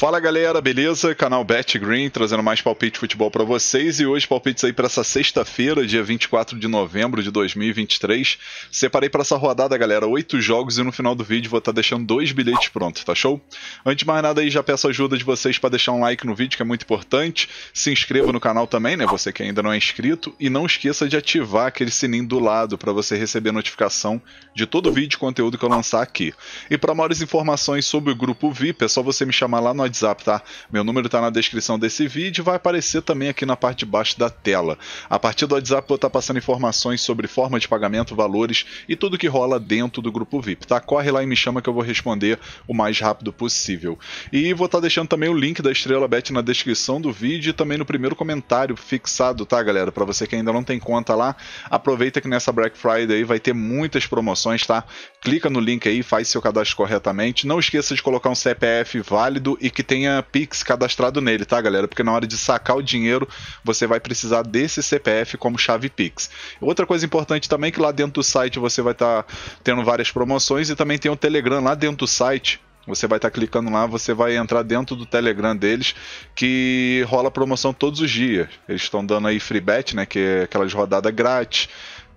Fala galera, beleza? Canal Bet Green trazendo mais palpite de futebol para vocês e hoje palpites aí para essa sexta-feira, dia 24 de novembro de 2023. Separei para essa rodada, galera, oito jogos e no final do vídeo vou estar tá deixando dois bilhetes prontos, tá show? Antes de mais nada aí, já peço ajuda de vocês para deixar um like no vídeo, que é muito importante. Se inscreva no canal também, né? Você que ainda não é inscrito e não esqueça de ativar aquele sininho do lado para você receber notificação de todo o vídeo e conteúdo que eu lançar aqui. E para maiores informações sobre o grupo VIP, é só você me chamar lá no WhatsApp, tá? Meu número está na descrição desse vídeo e vai aparecer também aqui na parte de baixo da tela. A partir do WhatsApp vou estar tá passando informações sobre forma de pagamento, valores e tudo que rola dentro do grupo VIP, tá? Corre lá e me chama que eu vou responder o mais rápido possível. E vou estar tá deixando também o link da Estrela Bet na descrição do vídeo e também no primeiro comentário fixado, tá, galera? Para você que ainda não tem conta lá, aproveita que nessa Black Friday vai ter muitas promoções, tá? Clica no link aí, faz seu cadastro corretamente. Não esqueça de colocar um CPF válido e que que tenha Pix cadastrado nele, tá, galera? Porque na hora de sacar o dinheiro, você vai precisar desse CPF como chave Pix. Outra coisa importante também é que lá dentro do site você vai estar tá tendo várias promoções e também tem o Telegram lá dentro do site. Você vai estar tá clicando lá, você vai entrar dentro do Telegram deles, que rola promoção todos os dias. Eles estão dando aí free bet, né, que é aquelas rodadas grátis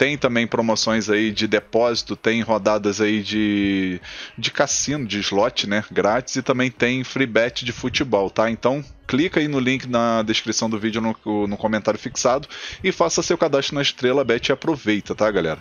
tem também promoções aí de depósito, tem rodadas aí de, de cassino, de slot, né? Grátis e também tem free bet de futebol, tá? Então clica aí no link na descrição do vídeo, no, no comentário fixado e faça seu cadastro na Estrela Bet e aproveita, tá, galera?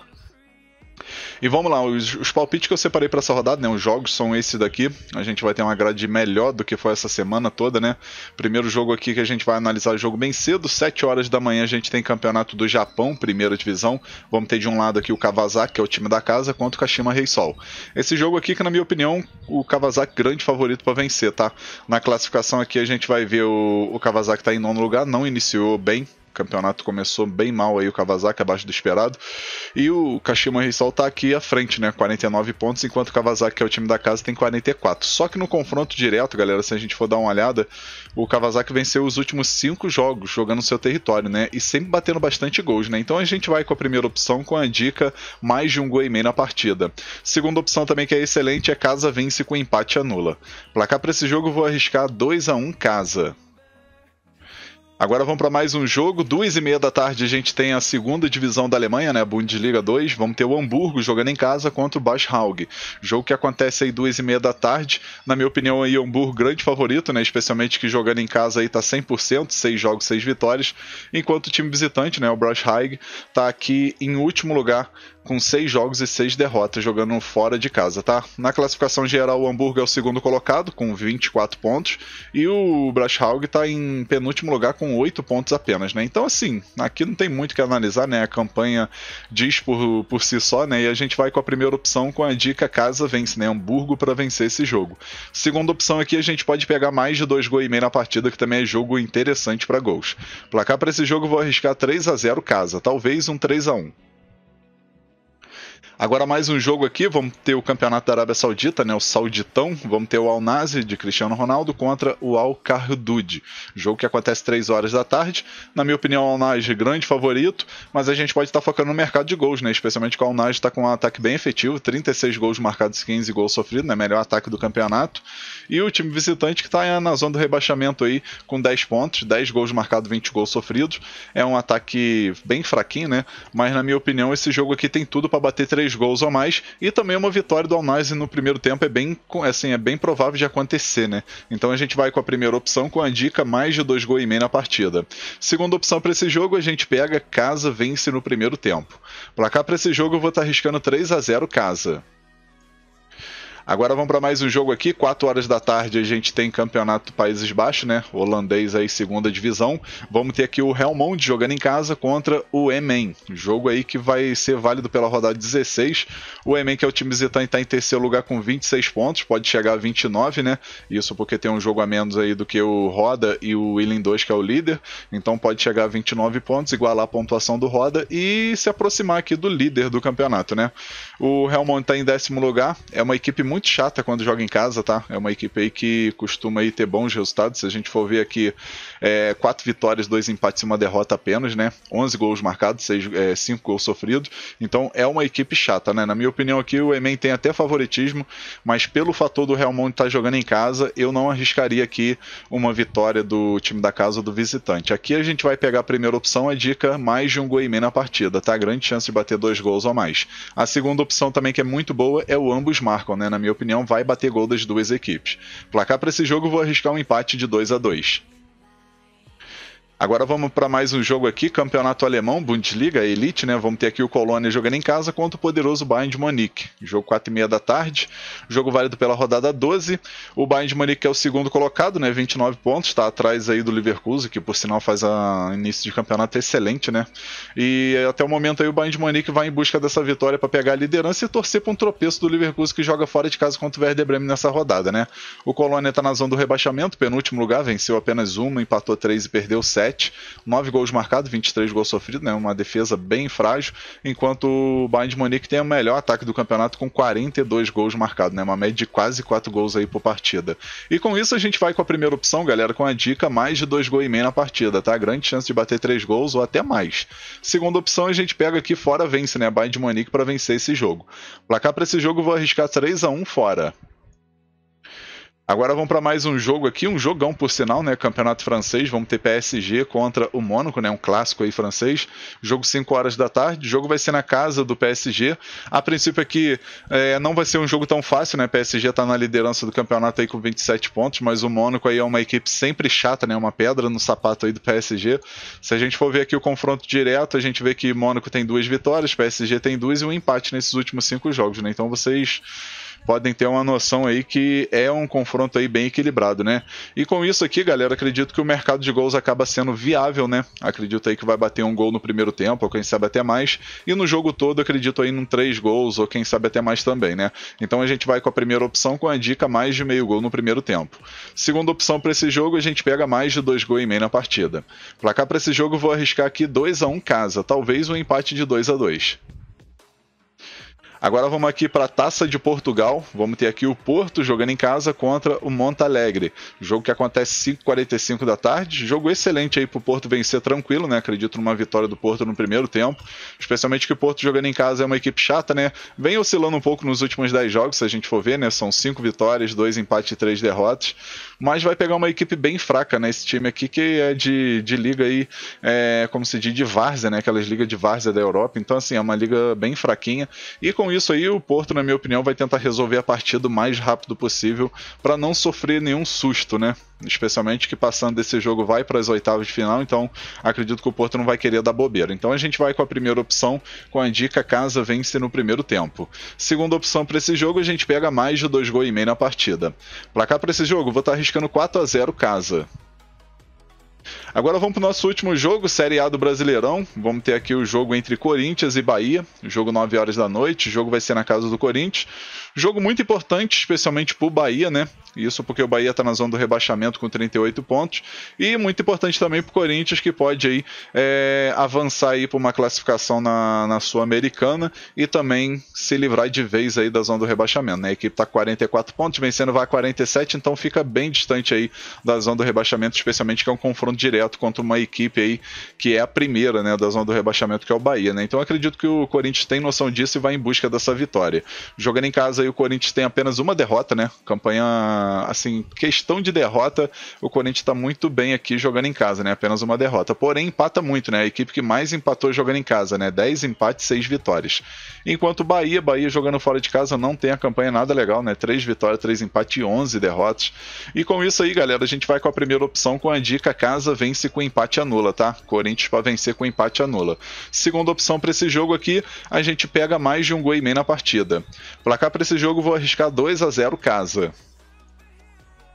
E vamos lá, os, os palpites que eu separei para essa rodada, né? Os jogos são esse daqui. A gente vai ter uma grade melhor do que foi essa semana toda, né? Primeiro jogo aqui que a gente vai analisar o jogo bem cedo, 7 horas da manhã a gente tem campeonato do Japão, primeira divisão. Vamos ter de um lado aqui o Kawasaki, que é o time da casa, contra o Kashima Reisol. Esse jogo aqui que na minha opinião, o Kawasaki grande favorito para vencer, tá? Na classificação aqui a gente vai ver o, o Kawasaki tá em nono lugar, não iniciou bem, campeonato começou bem mal aí o Kawasaki, abaixo do esperado. E o Kashima Reysol tá aqui à frente, né? 49 pontos, enquanto o Kawasaki, que é o time da casa, tem 44. Só que no confronto direto, galera, se a gente for dar uma olhada, o Kawasaki venceu os últimos cinco jogos jogando no seu território, né? E sempre batendo bastante gols, né? Então a gente vai com a primeira opção com a dica mais de um gol e meio na partida. Segunda opção também que é excelente é casa vence com empate anula. Placar para esse jogo vou arriscar 2 a 1 casa. Agora vamos para mais um jogo. Duas e meia da tarde a gente tem a segunda divisão da Alemanha, né? Bundesliga 2. Vamos ter o Hamburgo jogando em casa contra o Bashaug. Jogo que acontece aí duas e meia da tarde. Na minha opinião, aí, o Hamburgo grande favorito, né? Especialmente que jogando em casa aí tá 100%, seis jogos, seis vitórias. Enquanto o time visitante, né? O Bashaug, está tá aqui em último lugar com seis jogos e seis derrotas, jogando fora de casa, tá? Na classificação geral, o Hamburgo é o segundo colocado, com 24 pontos. E o Bashaug tá em penúltimo lugar com com oito pontos apenas, né? Então, assim, aqui não tem muito o que analisar, né? A campanha diz por, por si só, né? E a gente vai com a primeira opção com a dica casa vence, né? Hamburgo para vencer esse jogo. Segunda opção aqui, a gente pode pegar mais de dois gols e meio na partida, que também é jogo interessante para gols. Placar para esse jogo, vou arriscar 3 a 0 casa, talvez um 3 a 1 Agora mais um jogo aqui, vamos ter o Campeonato da Arábia Saudita, né, o Sauditão, vamos ter o Al Nassr de Cristiano Ronaldo contra o Al Kardud, jogo que acontece 3 horas da tarde. Na minha opinião, o Al Nassr grande favorito, mas a gente pode estar tá focando no mercado de gols, né, especialmente que o Al Nassr está com um ataque bem efetivo, 36 gols marcados, 15 gols sofridos, né, melhor ataque do campeonato. E o time visitante que está na zona do rebaixamento aí com 10 pontos, 10 gols marcados, 20 gols sofridos. É um ataque bem fraquinho, né? Mas na minha opinião, esse jogo aqui tem tudo para bater 3 três gols ou mais, e também uma vitória do Alnaze no primeiro tempo é bem, assim, é bem provável de acontecer, né? Então a gente vai com a primeira opção com a dica mais de dois gols e meio na partida. Segunda opção para esse jogo, a gente pega casa vence no primeiro tempo. Placar para esse jogo eu vou estar tá arriscando 3 a 0 casa. Agora vamos para mais um jogo aqui. 4 horas da tarde a gente tem Campeonato Países Baixos, né? Holandês aí, segunda divisão. Vamos ter aqui o Helmond jogando em casa contra o Emen. Jogo aí que vai ser válido pela rodada 16. O Emen, que é o time visitante, está em terceiro lugar com 26 pontos. Pode chegar a 29, né? Isso porque tem um jogo a menos aí do que o Roda e o Willing 2, que é o líder. Então pode chegar a 29 pontos, igualar a pontuação do Roda e se aproximar aqui do líder do campeonato, né? O Helmond está em décimo lugar. É uma equipe muito muito chata quando joga em casa, tá? É uma equipe aí que costuma aí ter bons resultados. Se a gente for ver aqui, é, quatro vitórias, dois empates e uma derrota apenas, né? 11 gols marcados, seis é, gols sofridos. Então é uma equipe chata, né? Na minha opinião aqui, o Emen tem até favoritismo, mas pelo fator do Real Madrid estar tá jogando em casa, eu não arriscaria aqui uma vitória do time da casa ou do visitante. Aqui a gente vai pegar a primeira opção, a dica mais de um Goimen na partida, tá? Grande chance de bater dois gols ou mais. A segunda opção também que é muito boa é o ambos marcam, né? Na minha minha opinião, vai bater gol das duas equipes. Placar para esse jogo, vou arriscar um empate de 2 a 2 Agora vamos para mais um jogo aqui, Campeonato Alemão, Bundesliga, Elite, né? Vamos ter aqui o Colônia jogando em casa contra o poderoso Bayern de Munique. Jogo 4 e meia da tarde, jogo válido pela rodada 12. O Bayern de Munique é o segundo colocado, né? 29 pontos, está atrás aí do Leverkusen, que por sinal faz a início de campeonato excelente, né? E até o momento aí o Bayern de Munique vai em busca dessa vitória para pegar a liderança e torcer para um tropeço do Leverkusen que joga fora de casa contra o Werder Bremen nessa rodada, né? O Colônia está na zona do rebaixamento, penúltimo lugar, venceu apenas uma, empatou três e perdeu sete. 7, 9 gols marcados, 23 gols sofridos, né? uma defesa bem frágil, enquanto o Bayern de Munique tem o melhor ataque do campeonato com 42 gols marcados, né? uma média de quase 4 gols aí por partida. E com isso a gente vai com a primeira opção, galera, com a dica mais de 2 gols e meio na partida, tá? Grande chance de bater 3 gols ou até mais. Segunda opção a gente pega aqui fora vence, né? Bayern de Munique para vencer esse jogo. Placar para esse jogo vou arriscar 3 a 1 fora. Agora vamos para mais um jogo aqui, um jogão por sinal, né? Campeonato francês, vamos ter PSG contra o Mônaco, né? Um clássico aí francês. Jogo 5 horas da tarde. O jogo vai ser na casa do PSG. A princípio aqui é, não vai ser um jogo tão fácil, né? PSG está na liderança do campeonato aí com 27 pontos, mas o Mônaco aí é uma equipe sempre chata, né? Uma pedra no sapato aí do PSG. Se a gente for ver aqui o confronto direto, a gente vê que Mônaco tem duas vitórias, PSG tem duas e um empate nesses últimos cinco jogos, né? Então vocês podem ter uma noção aí que é um confronto aí bem equilibrado, né? E com isso aqui, galera, acredito que o mercado de gols acaba sendo viável, né? Acredito aí que vai bater um gol no primeiro tempo, ou quem sabe até mais, e no jogo todo acredito aí num três gols, ou quem sabe até mais também, né? Então a gente vai com a primeira opção com a dica mais de meio gol no primeiro tempo. Segunda opção para esse jogo, a gente pega mais de dois gols e meio na partida. Placar para esse jogo, vou arriscar aqui 2 a 1 um casa, talvez um empate de 2 a 2 Agora vamos aqui para a Taça de Portugal. Vamos ter aqui o Porto jogando em casa contra o Montalegre. Jogo que acontece 5h45 da tarde. Jogo excelente aí para o Porto vencer tranquilo, né? Acredito numa vitória do Porto no primeiro tempo. Especialmente que o Porto jogando em casa é uma equipe chata, né? Vem oscilando um pouco nos últimos 10 jogos, se a gente for ver, né? São 5 vitórias, 2 empates e 3 derrotas. Mas vai pegar uma equipe bem fraca, né? Esse time aqui que é de, de liga aí, é, como se diz, de várzea, né? Aquelas ligas de várzea da Europa. Então, assim, é uma liga bem fraquinha. E com com isso aí, o Porto, na minha opinião, vai tentar resolver a partida o mais rápido possível para não sofrer nenhum susto, né? Especialmente que passando desse jogo vai para as oitavas de final, então acredito que o Porto não vai querer dar bobeira. Então a gente vai com a primeira opção, com a dica casa vence no primeiro tempo. Segunda opção para esse jogo, a gente pega mais de dois gols e meio na partida. Placar para esse jogo, vou estar tá arriscando 4 a 0 casa. Agora vamos para o nosso último jogo, Série A do Brasileirão. Vamos ter aqui o jogo entre Corinthians e Bahia, jogo 9 horas da noite. O jogo vai ser na casa do Corinthians. Jogo muito importante, especialmente para o Bahia, né? Isso porque o Bahia está na zona do rebaixamento com 38 pontos. E muito importante também para o Corinthians, que pode aí, é, avançar aí para uma classificação na, na Sul-Americana e também se livrar de vez aí da zona do rebaixamento. Né? A equipe está 44 pontos, vencendo vai a 47, então fica bem distante aí da zona do rebaixamento, especialmente que é um confronto direto direto contra uma equipe aí que é a primeira, né, da zona do rebaixamento, que é o Bahia, né? Então acredito que o Corinthians tem noção disso e vai em busca dessa vitória. Jogando em casa aí, o Corinthians tem apenas uma derrota, né? Campanha, assim, questão de derrota, o Corinthians tá muito bem aqui jogando em casa, né? Apenas uma derrota. Porém, empata muito, né? A equipe que mais empatou jogando em casa, né? 10 empates, 6 vitórias. Enquanto o Bahia, Bahia jogando fora de casa não tem a campanha nada legal, né? 3 vitórias, 3 empates e 11 derrotas. E com isso aí, galera, a gente vai com a primeira opção com a dica Casa Vem vence com empate anula, tá? Corinthians para vencer com empate anula. Tá? Segunda opção para esse jogo aqui, a gente pega mais de um gol e meio na partida. Placar para esse jogo, vou arriscar 2 a 0 casa.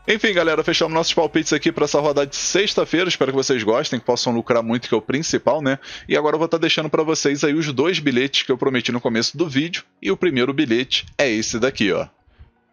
Enfim, galera, fechamos nossos palpites aqui para essa rodada de sexta-feira. Espero que vocês gostem, que possam lucrar muito, que é o principal, né? E agora eu vou estar tá deixando para vocês aí os dois bilhetes que eu prometi no começo do vídeo. E o primeiro bilhete é esse daqui, ó.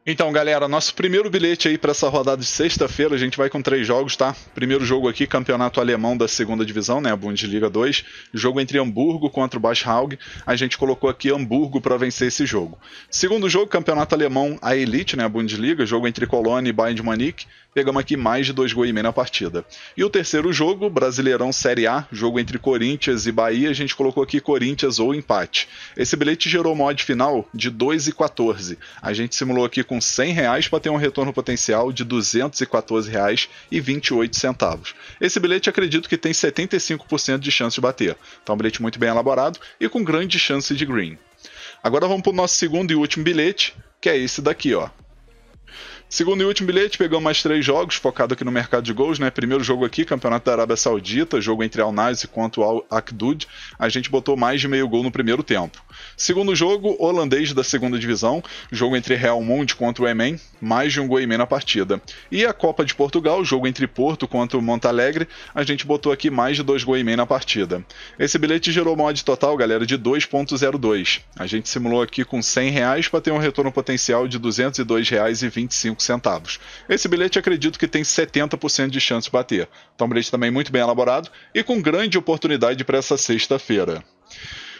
Então, galera, nosso primeiro bilhete aí para essa rodada de sexta-feira, a gente vai com três jogos, tá? Primeiro jogo aqui, Campeonato Alemão da Segunda Divisão, né, a Bundesliga 2, jogo entre Hamburgo contra o Baschhaug. A gente colocou aqui Hamburgo para vencer esse jogo. Segundo jogo, Campeonato Alemão, a Elite, né, a Bundesliga, jogo entre Colônia e Bayern de Munique. Pegamos aqui mais de dois gols e meio na partida. E o terceiro jogo, Brasileirão Série A, jogo entre Corinthians e Bahia, a gente colocou aqui Corinthians ou empate. Esse bilhete gerou mod final de 2,14. A gente simulou aqui com 100 reais para ter um retorno potencial de R$ 214,28. Esse bilhete acredito que tem 75% de chance de bater. Então, um bilhete muito bem elaborado e com grande chance de green. Agora vamos para o nosso segundo e último bilhete, que é esse daqui, ó. Segundo e último bilhete, pegamos mais três jogos, focado aqui no mercado de gols, né? Primeiro jogo aqui, Campeonato da Arábia Saudita, jogo entre Al Nazi contra Al Akdud. A gente botou mais de meio gol no primeiro tempo. Segundo jogo, holandês da segunda divisão, jogo entre Real Monde contra o Emen, mais de um gol e meio na partida. E a Copa de Portugal, jogo entre Porto contra o Montalegre, a gente botou aqui mais de dois gol e meio na partida. Esse bilhete gerou mod total, galera, de 2.02. A gente simulou aqui com 100 reais para ter um retorno potencial de 202 reais e 25 5 centavos. Esse bilhete acredito que tem 70% de chance de bater. Então, um bilhete também muito bem elaborado e com grande oportunidade para essa sexta-feira.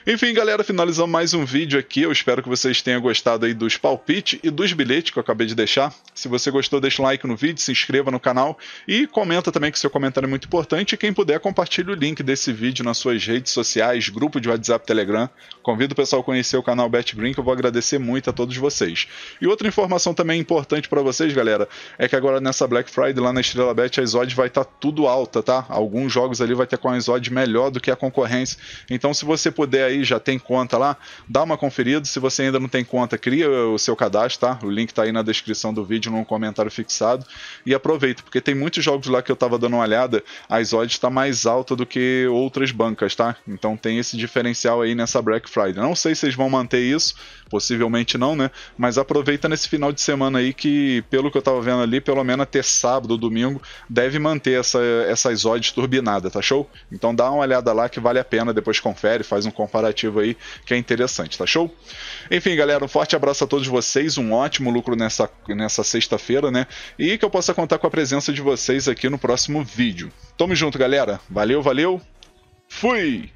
Enfim, galera, finalizamos mais um vídeo aqui. Eu espero que vocês tenham gostado aí dos palpites e dos bilhetes que eu acabei de deixar. Se você gostou, deixa um like no vídeo, se inscreva no canal e comenta também que seu comentário é muito importante. E quem puder, compartilhe o link desse vídeo nas suas redes sociais, grupo de WhatsApp, Telegram. Convido o pessoal a conhecer o canal Bet Green, que eu vou agradecer muito a todos vocês. E outra informação também importante para vocês, galera, é que agora nessa Black Friday lá na Estrela Bet, a odds vai estar tá tudo alta, tá? Alguns jogos ali vai ter com a odds melhor do que a concorrência. Então, se você puder aí, já tem conta lá, dá uma conferida. Se você ainda não tem conta, cria o seu cadastro, tá? O link tá aí na descrição do vídeo, num comentário fixado. E aproveita, porque tem muitos jogos lá que eu tava dando uma olhada, as odds está mais alta do que outras bancas, tá? Então tem esse diferencial aí nessa Black Friday. Não sei se vocês vão manter isso, possivelmente não, né? Mas aproveita nesse final de semana aí que, pelo que eu tava vendo ali, pelo menos até sábado ou domingo, deve manter essa, essas odds turbinadas, tá show? Então dá uma olhada lá que vale a pena, depois confere, faz um comparativo comparativo aí que é interessante, tá show? Enfim, galera, um forte abraço a todos vocês, um ótimo lucro nessa, nessa sexta-feira, né? E que eu possa contar com a presença de vocês aqui no próximo vídeo. Tamo junto, galera. Valeu, valeu. Fui!